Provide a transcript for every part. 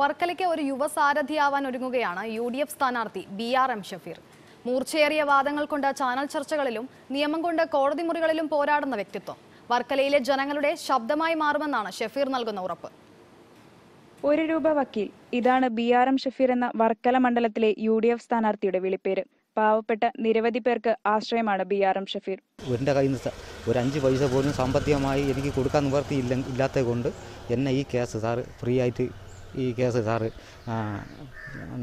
വർക്കലയ്ക്ക് ഒരു യുവസാരഥിയാവാൻ ഒരുങ്ങുകയാണ് യു ഡി എഫ് സ്ഥാനാർത്ഥി ബി ആർ എം ഷഫീർ മൂർച്ചയേറിയ വാദങ്ങൾ കൊണ്ട് ചാനൽ ചർച്ചകളിലും നിയമം കൊണ്ട് കോടതി മുറികളിലും പോരാടുന്ന വ്യക്തിത്വം വർക്കലയിലെ ജനങ്ങളുടെ ശബ്ദമായി മാറുമെന്നാണ് ഷഫീർ നൽകുന്ന ഉറപ്പ് ഒരു രൂപ വക്കീൽ ഇതാണ് ബി ആർ എം ഷഫീർ എന്ന വർക്കല മണ്ഡലത്തിലെ യു ഡി എഫ് സ്ഥാനാർത്ഥിയുടെ വിളിപ്പേര് പാവപ്പെട്ട നിരവധി പേർക്ക് ആശ്രയമാണ് ബി ആർ എം ഷഫീർ എൻ്റെ കയ്യിൽ നിന്ന് ഒരു അഞ്ച് പൈസ പോലും സാമ്പത്തികമായി എനിക്ക് കൊടുക്കാൻ നിവർത്തിയില്ല ഇല്ലാത്തത് കൊണ്ട് എന്നെ ഈ കേസ് സാറ് ഫ്രീ ആയിട്ട് ഈ കേസ് സാറ്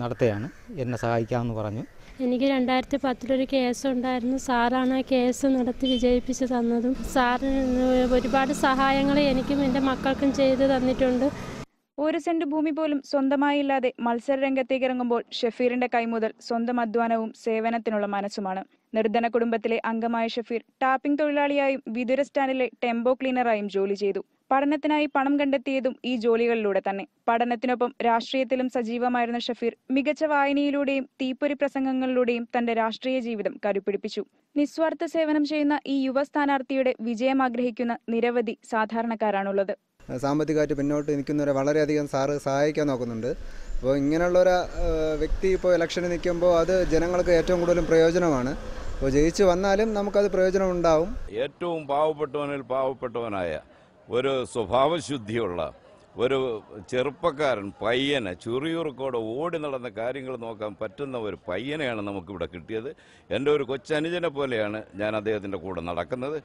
നടത്തുകയാണ് എന്നെ സഹായിക്കാമെന്ന് പറഞ്ഞു എനിക്ക് രണ്ടായിരത്തി പത്തിലൊരു കേസുണ്ടായിരുന്നു സാറാണ് ആ കേസ് നടത്തി വിജയിപ്പിച്ച് തന്നതും സാറിന് ഒരുപാട് സഹായങ്ങൾ എനിക്കും എൻ്റെ മക്കൾക്കും ചെയ്ത് തന്നിട്ടുണ്ട് ഒരു സെന്റ് ഭൂമി പോലും സ്വന്തമായില്ലാതെ മത്സര രംഗത്തേക്ക് ഇറങ്ങുമ്പോൾ ഷഫീറിന്റെ കൈമുതൽ സ്വന്തം അധ്വാനവും സേവനത്തിനുള്ള മനസ്സുമാണ് നിർദ്ധന കുടുംബത്തിലെ അംഗമായ ഷഫീർ ടാപ്പിംഗ് തൊഴിലാളിയായും വിദുര സ്റ്റാൻഡിലെ ടെമ്പോ ക്ലീനറായും ജോലി ചെയ്തു പഠനത്തിനായി പണം കണ്ടെത്തിയതും ഈ ജോലികളിലൂടെ തന്നെ പഠനത്തിനൊപ്പം രാഷ്ട്രീയത്തിലും സജീവമായിരുന്ന ഷഫീർ മികച്ച വായനയിലൂടെയും തീപ്പൊരി പ്രസംഗങ്ങളിലൂടെയും തന്റെ രാഷ്ട്രീയ ജീവിതം കരുപിടിപ്പിച്ചു നിസ്വാർത്ഥ സേവനം ചെയ്യുന്ന ഈ യുവ സ്ഥാനാർത്ഥിയുടെ വിജയം ആഗ്രഹിക്കുന്ന നിരവധി സാധാരണക്കാരാണുള്ളത് സാമ്പത്തികമായിട്ട് പിന്നോട്ട് നിൽക്കുന്നവരെ വളരെയധികം സാറ് സഹായിക്കാൻ നോക്കുന്നുണ്ട് അപ്പോൾ ഇങ്ങനെയുള്ള ഒരു വ്യക്തി ഇപ്പോൾ ഇലക്ഷന് നിൽക്കുമ്പോൾ അത് ജനങ്ങൾക്ക് ഏറ്റവും കൂടുതലും പ്രയോജനമാണ് അപ്പോൾ ജയിച്ചു വന്നാലും നമുക്കത് പ്രയോജനം ഉണ്ടാവും ഏറ്റവും പാവപ്പെട്ടവനിൽ പാവപ്പെട്ടവനായ ഒരു സ്വഭാവശുദ്ധിയുള്ള ഒരു ചെറുപ്പക്കാരൻ പയ്യനെ ചുറിയുറുക്കോടെ ഓടി നടന്ന കാര്യങ്ങൾ നോക്കാൻ പറ്റുന്ന ഒരു പയ്യനെയാണ് നമുക്കിവിടെ കിട്ടിയത് എൻ്റെ ഒരു കൊച്ചനുജനെ പോലെയാണ് ഞാൻ അദ്ദേഹത്തിൻ്റെ കൂടെ നടക്കുന്നത്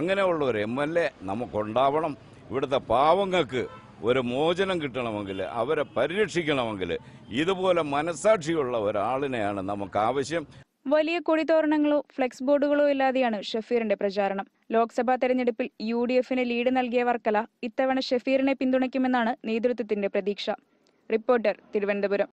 അങ്ങനെയുള്ള ഒരു എം എൽ എ നമുക്കുണ്ടാവണം ഇവിടുത്തെ പാവങ്ങൾക്ക് ഒരു മോചനം കിട്ടണമെങ്കിൽ അവരെ പരിരക്ഷിക്കണമെങ്കിൽ ഇതുപോലെ മനസാക്ഷിയുള്ള ഒരാളിനെയാണ് നമുക്ക് ആവശ്യം വലിയ കൊടിതോരണങ്ങളോ ഫ്ലെക്സ് ബോർഡുകളോ ഇല്ലാതെയാണ് ഷഫീറിന്റെ പ്രചാരണം ലോക്സഭാ തെരഞ്ഞെടുപ്പിൽ യു ഡി എഫിന് ലീഡ് നൽകിയ വർക്കല ഇത്തവണ ഷഫീറിനെ പിന്തുണയ്ക്കുമെന്നാണ് നേതൃത്വത്തിന്റെ പ്രതീക്ഷ റിപ്പോർട്ടർ തിരുവനന്തപുരം